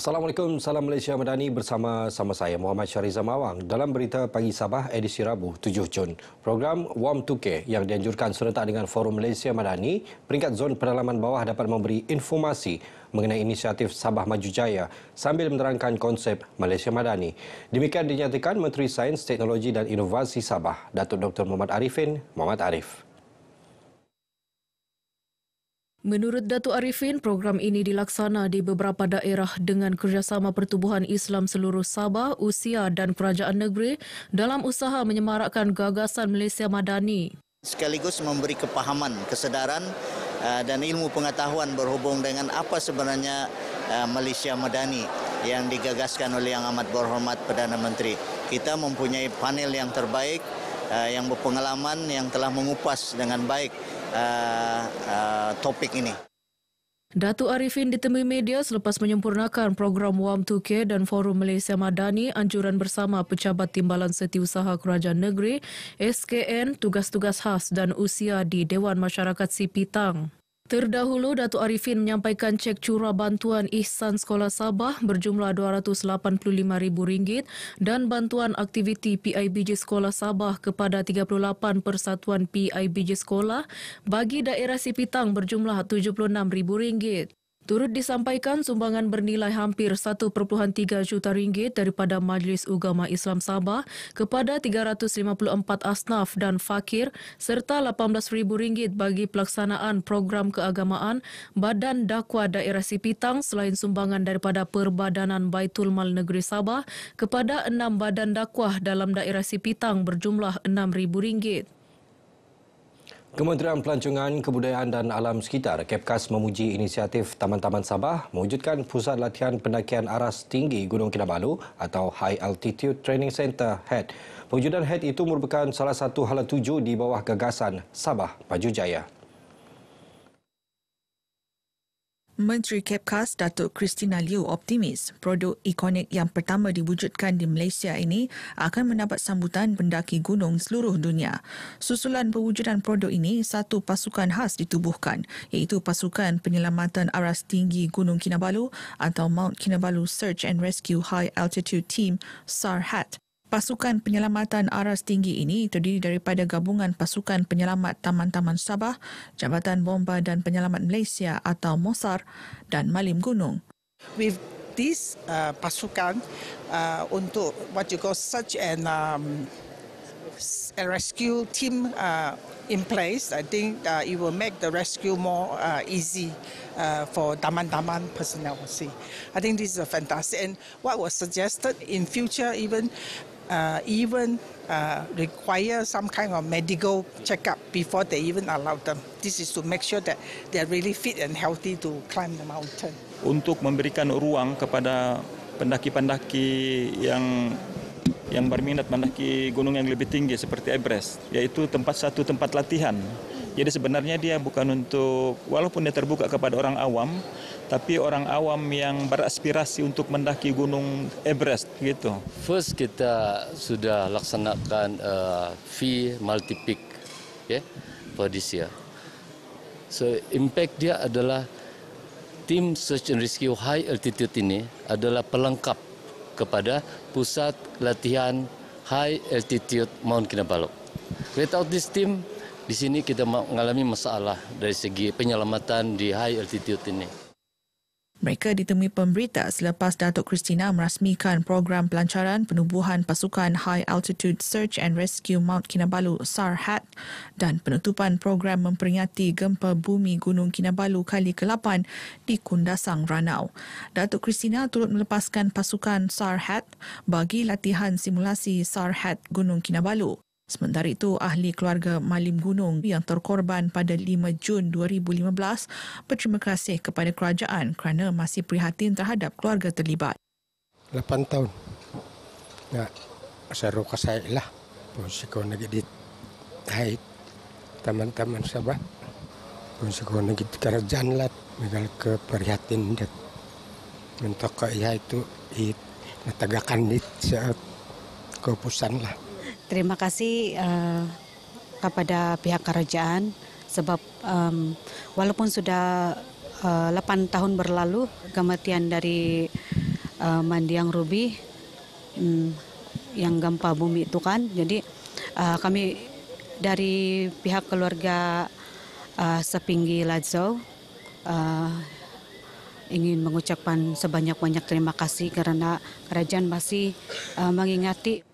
Assalamualaikum, Salam Malaysia Madani bersama sama saya Muhammad Syariza Mawang dalam berita Pagi Sabah edisi Rabu 7 Jun. Program Warm 2K yang dianjurkan serentak dengan Forum Malaysia Madani, peringkat zon pedalaman bawah dapat memberi informasi mengenai inisiatif Sabah Maju Jaya sambil menerangkan konsep Malaysia Madani. Demikian dinyatakan Menteri Sains, Teknologi dan Inovasi Sabah, Datuk Dr. Muhammad Arifin, Muhammad Arif. Menurut Datuk Arifin, program ini dilaksana di beberapa daerah dengan kerjasama Pertubuhan Islam Seluruh Sabah, Usia dan Kerajaan Negeri dalam usaha menyemarakkan gagasan Malaysia Madani. Sekaligus memberi kepahaman, kesedaran eh, dan ilmu pengetahuan berhubung dengan apa sebenarnya eh, Malaysia Madani yang digagaskan oleh Yang Amat Berhormat Perdana Menteri. Kita mempunyai panel yang terbaik Uh, yang berpengalaman yang telah mengupas dengan baik uh, uh, topik ini. Datu Arifin ditemui media selepas menyempurnakan program Wam 2K dan Forum Malaysia Madani anjuran bersama Pejabat Timbalan Setiausaha Kerajaan Negeri, SKN, tugas-tugas khas dan usia di Dewan Masyarakat Sipitang. Terdahulu, Datuk Arifin menyampaikan cek curah bantuan Ihsan Sekolah Sabah berjumlah RM285,000 dan bantuan aktiviti PIBJ Sekolah Sabah kepada 38 persatuan PIBJ Sekolah bagi daerah Sipitang berjumlah RM76,000. Turut disampaikan sumbangan bernilai hampir 1.3 juta ringgit daripada Majlis Ugama Islam Sabah kepada 354 asnaf dan fakir serta 18,000 ringgit bagi pelaksanaan program keagamaan Badan Dakwah Daerah Sipitang selain sumbangan daripada Perbadanan Baitul Mal Negeri Sabah kepada enam badan dakwah dalam daerah Sipitang berjumlah 6,000 ringgit. Kementerian Pelancongan Kebudayaan dan Alam Sekitar KEPKAS memuji inisiatif Taman-Taman Sabah mewujudkan Pusat Latihan Pendakian Aras Tinggi Gunung Kinabalu atau High Altitude Training Center HAT. E Pewujudan HAT e itu merupakan salah satu hala tuju di bawah gagasan Sabah Maju Jaya. Menteri Kepkas Datuk Christina Liu optimis produk ikonik yang pertama diwujudkan di Malaysia ini akan mendapat sambutan pendaki gunung seluruh dunia. Susulan perwujudan produk ini, satu pasukan khas ditubuhkan iaitu Pasukan Penyelamatan Aras Tinggi Gunung Kinabalu atau Mount Kinabalu Search and Rescue High Altitude Team SARHAT. Pasukan penyelamatan aras tinggi ini terdiri daripada gabungan pasukan penyelamat Taman-Taman Sabah, Jabatan Bomba dan Penyelamat Malaysia atau MOSAR dan Malim Gunung. With this uh, pasukan uh, untuk what you call search and um, a rescue team uh, in place, I think uh, it will make the rescue more uh, easy uh, for Taman-Taman personnel. See, I think this is a fantastic. And what was suggested in future, even uh, even uh, require some kind of medical checkup before they even allow them. This is to make sure that they are really fit and healthy to climb the mountain. Untuk memberikan ruang kepada pendaki-pendaki yang yang berminat mendaki gunung yang lebih tinggi seperti Everest, yaitu tempat satu tempat latihan Jadi sebenarnya dia bukan untuk walaupun dia terbuka kepada orang awam, tapi orang awam yang beraspirasi untuk mendaki Gunung Everest gitu. First kita sudah laksanakan uh, eh, fee multi peak okay, ya, for this year. So impact dia adalah tim search and rescue high altitude ini adalah pelengkap kepada pusat latihan high altitude Mount Kinabalu. Without this team, Di sini kita mengalami masalah dari segi penyelamatan di high altitude ini. Mereka ditemui pemberita selepas Datuk Kristina merasmikan program pelancaran penubuhan pasukan High Altitude Search and Rescue Mount Kinabalu SARHAT dan penutupan program memperingati gempa bumi Gunung Kinabalu kali ke-8 di Kundasang Ranau. Datuk Kristina turut melepaskan pasukan SARHAT bagi latihan simulasi SARHAT Gunung Kinabalu. Sementara itu, ahli keluarga Malim Gunung yang terkorban pada 5 Jun 2015 berterima kasih kepada kerajaan kerana masih prihatin terhadap keluarga terlibat. 8 tahun. Ya, saya rasa saya lah. Pun sekolah lagi di Teman-teman sahabat. Pun sekolah negeri kerajaan lah. Mereka keprihatin. Minta ke itu. itu tegakkan di keputusan lah. terima kasih uh, kepada pihak kerajaan sebab um, walaupun sudah uh, eh, 8 tahun berlalu kematian dari uh, Mandiang Ruby um, yang gempa bumi itu kan jadi uh, kami dari pihak keluarga uh, sepinggi Lazo uh, ingin mengucapkan sebanyak-banyak terima kasih karena kerajaan masih uh, mengingati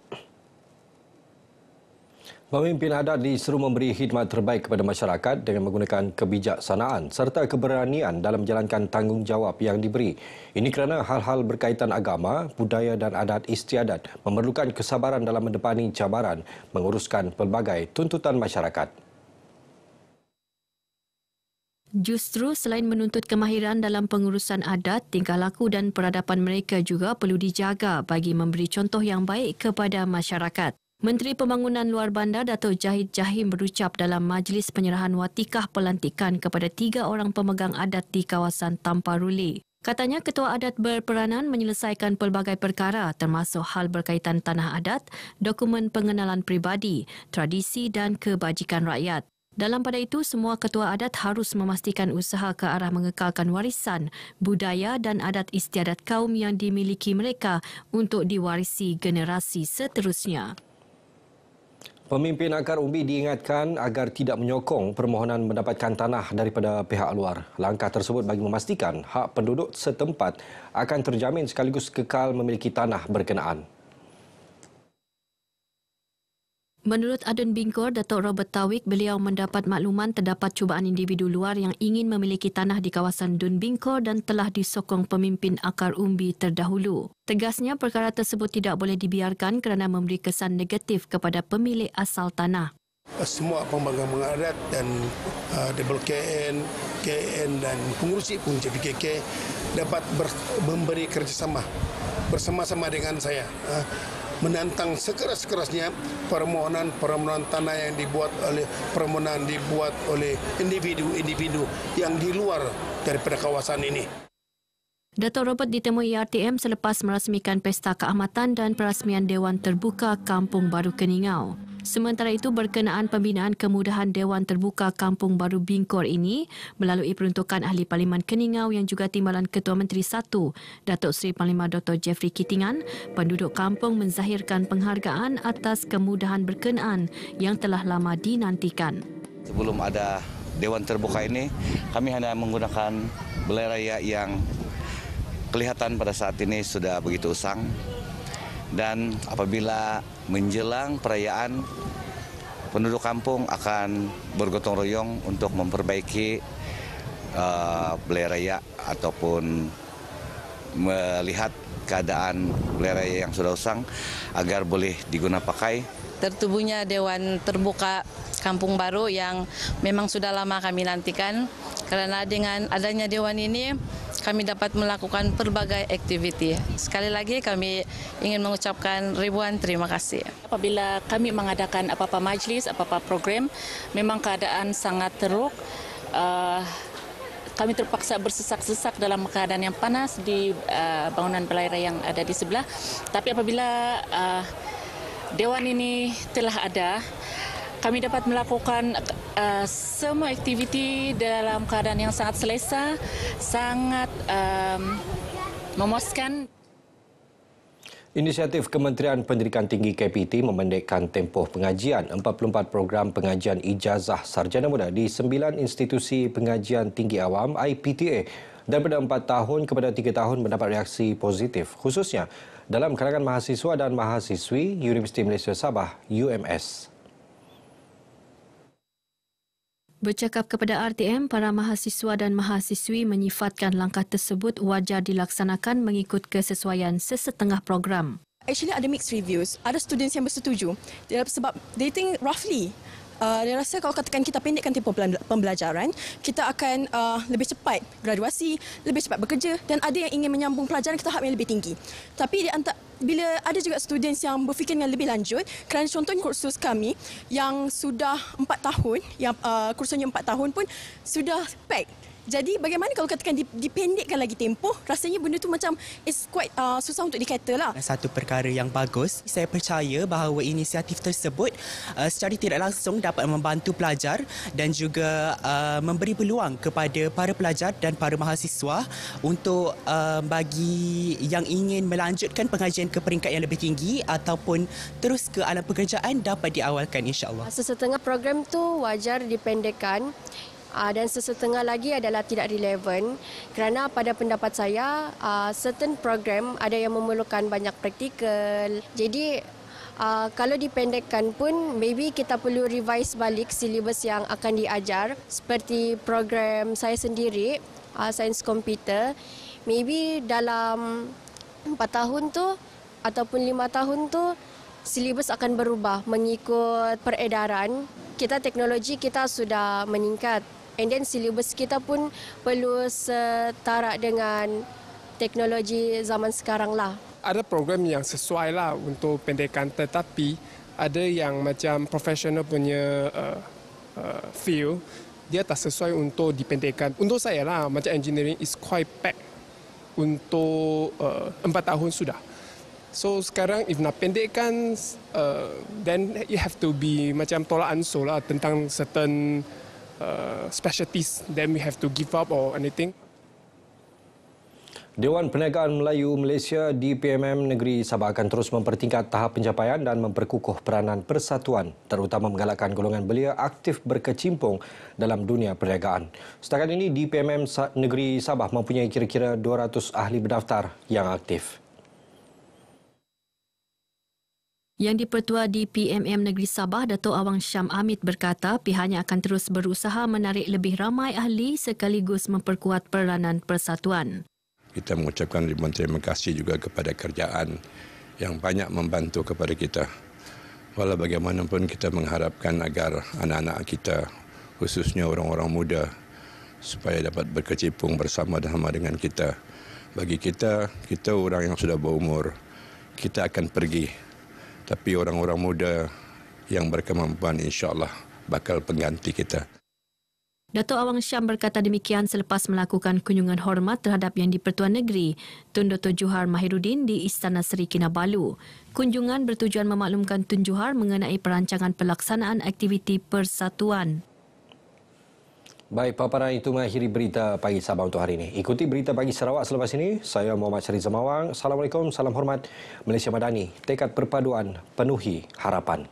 Pemimpin adat disuruh memberi khidmat terbaik kepada masyarakat dengan menggunakan kebijaksanaan serta keberanian dalam menjalankan tanggungjawab yang diberi. Ini kerana hal-hal berkaitan agama, budaya dan adat istiadat memerlukan kesabaran dalam mendepani cabaran menguruskan pelbagai tuntutan masyarakat. Justru selain menuntut kemahiran dalam pengurusan adat, tingkah laku dan peradaban mereka juga perlu dijaga bagi memberi contoh yang baik kepada masyarakat. Menteri Pembangunan Luar Bandar Dato' Jahid Jahim berucap dalam majlis penyerahan watikah pelantikan kepada tiga orang pemegang adat di kawasan Tamparuli. Katanya ketua adat berperanan menyelesaikan pelbagai perkara termasuk hal berkaitan tanah adat, dokumen pengenalan pribadi, tradisi dan kebajikan rakyat. Dalam pada itu, semua ketua adat harus memastikan usaha ke arah mengekalkan warisan, budaya dan adat istiadat kaum yang dimiliki mereka untuk diwarisi generasi seterusnya. Pemimpin akar umbi diingatkan agar tidak menyokong permohonan mendapatkan tanah daripada pihak luar. Langkah tersebut bagi memastikan hak penduduk setempat akan terjamin sekaligus kekal memiliki tanah berkenaan. Menurut Adun Bingkor, Datuk Robert Tawik, beliau mendapat makluman terdapat cubaan individu luar yang ingin memiliki tanah di kawasan Dun Bingkor dan telah disokong pemimpin akar umbi terdahulu. Tegasnya, perkara tersebut tidak boleh dibiarkan kerana memberi kesan negatif kepada pemilik asal tanah. Semua pembangunan mengadat dan uh, double KN, KN dan pengurusi pun JPKK dapat memberi kerjasama bersama-sama dengan saya. Uh, menantang sekeras-kerasnya permohonan-permohonan tanah yang dibuat oleh permohonan dibuat oleh individu-individu yang di luar daripada kawasan ini. Dato' Robert ditemui RTM selepas merasmikan Pesta Keahmatan dan Perasmian Dewan Terbuka Kampung Baru Keningau. Sementara itu berkenaan pembinaan kemudahan Dewan Terbuka Kampung Baru Bingkor ini melalui peruntukan Ahli Parlimen Keningau yang juga Timbalan Ketua Menteri Satu Datuk Seri Panglima Dr. Jeffrey Kitingan, penduduk kampung menzahirkan penghargaan atas kemudahan berkenaan yang telah lama dinantikan. Sebelum ada Dewan Terbuka ini, kami hanya menggunakan belai raya yang kelihatan pada saat ini sudah begitu usang dan apabila menjelang perayaan penduduk kampung akan bergotong royong untuk memperbaiki uh, Raya ataupun melihat keadaan Belai Raya yang sudah usang agar boleh digunakan pakai. Tertubuhnya Dewan Terbuka Kampung Baru yang memang sudah lama kami nantikan karena dengan adanya Dewan ini kami dapat melakukan berbagai aktiviti. Sekali lagi kami ingin mengucapkan ribuan terima kasih. Apabila kami mengadakan apa-apa majlis, apa-apa program, memang keadaan sangat teruk. Uh, kami terpaksa bersesak-sesak dalam keadaan yang panas di uh, bangunan pelayaran yang ada di sebelah. Tapi apabila uh, dewan ini telah ada, kami dapat melakukan uh, semua aktiviti dalam keadaan yang sangat selesa, sangat um, memuaskan. Inisiatif Kementerian Pendidikan Tinggi KPT memendekkan tempoh pengajian 44 program pengajian ijazah sarjana muda di 9 institusi pengajian tinggi awam IPTA daripada 4 tahun kepada 3 tahun mendapat reaksi positif khususnya dalam kalangan mahasiswa dan mahasiswi Universiti Malaysia Sabah UMS. Bercakap kepada RTM, para mahasiswa dan mahasiswi menyifatkan langkah tersebut wajar dilaksanakan mengikut kesesuaian sesetengah program. Actually ada mixed reviews. Ada students yang bersetuju. Sebab they think roughly Uh, dia rasa kalau katakan kita pendekkan tempoh pembelajaran, kita akan uh, lebih cepat graduasi, lebih cepat bekerja dan ada yang ingin menyambung pelajaran ke tahap yang lebih tinggi. Tapi di antara bila ada juga students yang berfikir dengan lebih lanjut kerana contohnya kursus kami yang sudah 4 tahun yang uh, kursusnya 4 tahun pun sudah packed jadi bagaimana kalau katakan dipendekkan lagi tempoh, rasanya benda tu macam it's quite uh, susah untuk dikata lah. Satu perkara yang bagus, saya percaya bahawa inisiatif tersebut uh, secara tidak langsung dapat membantu pelajar dan juga uh, memberi peluang kepada para pelajar dan para mahasiswa untuk uh, bagi yang ingin melanjutkan pengajian ke peringkat yang lebih tinggi ataupun terus ke alam pekerjaan dapat diawalkan insya Allah. Sesetengah program tu wajar dipendekkan uh, dan sesetengah lagi adalah tidak relevan kerana pada pendapat saya uh, certain program ada yang memerlukan banyak praktikal. Jadi Uh, kalau dipendekkan pun, maybe kita perlu revise balik silibus yang akan diajar seperti program saya sendiri, uh, sains komputer. Maybe dalam 4 tahun tu ataupun 5 tahun tu silibus akan berubah mengikut peredaran. Kita teknologi kita sudah meningkat. And then syllabus kita pun perlu setara dengan teknologi zaman sekarang lah. Ada program yang sesuai lah untuk pendekan tetapi ada yang macam profesional punya uh, uh, feel dia tak sesuai untuk dipendekkan. Untuk saya lah, macam engineering is quite packed untuk uh, empat tahun sudah. So sekarang if nak pendekkan, uh, then you have to be macam tolak ansur lah tentang certain Uh, specialties that we have to give up or anything. Dewan Perniagaan Melayu Malaysia di PMM Negeri Sabah akan terus mempertingkat tahap pencapaian dan memperkukuh peranan persatuan terutama menggalakkan golongan belia aktif berkecimpung dalam dunia perniagaan. Setakat ini di PMM Negeri Sabah mempunyai kira-kira 200 ahli berdaftar yang aktif. Yang dipertua di PMM Negeri Sabah, Dato' Awang Syam Amit berkata pihaknya akan terus berusaha menarik lebih ramai ahli sekaligus memperkuat peranan persatuan. Kita mengucapkan ribuan terima kasih juga kepada kerjaan yang banyak membantu kepada kita. Walau bagaimanapun kita mengharapkan agar anak-anak kita, khususnya orang-orang muda, supaya dapat berkecimpung bersama-sama dengan kita. Bagi kita, kita orang yang sudah berumur, kita akan pergi tapi orang-orang muda yang berkemampuan insyaallah, bakal pengganti kita. Dato' Awang Syam berkata demikian selepas melakukan kunjungan hormat terhadap Yang di-Pertuan Negeri, Tun Dato' Juhar Mahirudin di Istana Seri Kinabalu. Kunjungan bertujuan memaklumkan Tun Juhar mengenai perancangan pelaksanaan aktiviti persatuan. Baik, paparan itu mengakhiri berita pagi Sabah untuk hari ini. Ikuti berita pagi Sarawak selepas ini. Saya Muhammad Syarizah Mawang. Assalamualaikum, salam hormat. Malaysia Madani, tekad perpaduan penuhi harapan.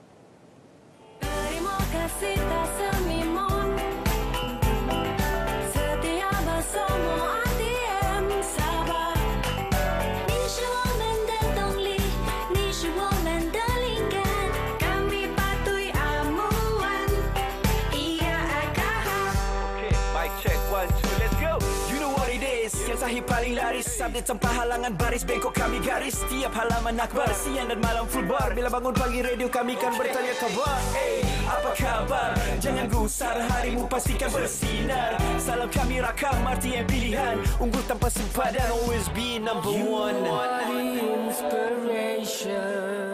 Bukan sahih paling laris Sabda tanpa halangan baris Bengkok kami garis Setiap halaman akbar Siang dan malam full bar Bila bangun pagi radio kami kan bertanya kabar hey, Apa kabar? Jangan gusar Harimu pastikan bersinar Salam kami rakam Arti yang pilihan Unggul tanpa sempadan Always be number one You are the inspiration